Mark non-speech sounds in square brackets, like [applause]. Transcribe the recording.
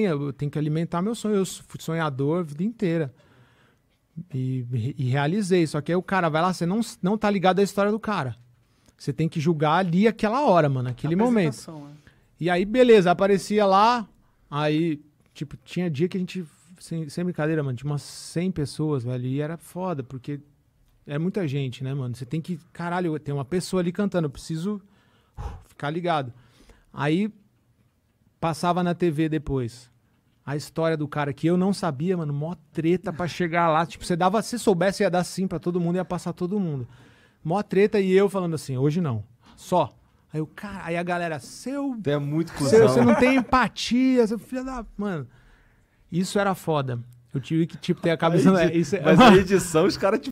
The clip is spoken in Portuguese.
eu tenho que alimentar meu sonho. Eu fui sonhador a vida inteira. E, e, realizei. Só que aí o cara vai lá, você não, não tá ligado à história do cara. Você tem que julgar ali aquela hora, mano, aquele momento. Né? E aí, beleza, aparecia lá. Aí, tipo, tinha dia que a gente, sem, sem brincadeira, mano, tinha umas 100 pessoas, velho. E era foda, porque é muita gente, né, mano? Você tem que, caralho, tem uma pessoa ali cantando, eu preciso uh, ficar ligado. Aí Passava na TV depois. A história do cara que eu não sabia, mano, mó treta pra chegar lá. Tipo, você dava, se soubesse, ia dar sim pra todo mundo, ia passar todo mundo. Mó treta e eu falando assim, hoje não. Só. Aí o cara, aí a galera, seu. Você é muito cuzão. Você não tem empatia, seu filho da. Mano, isso era foda. Eu tive que, tipo, ter a cabeça. isso é... Mas [laughs] a edição, os caras te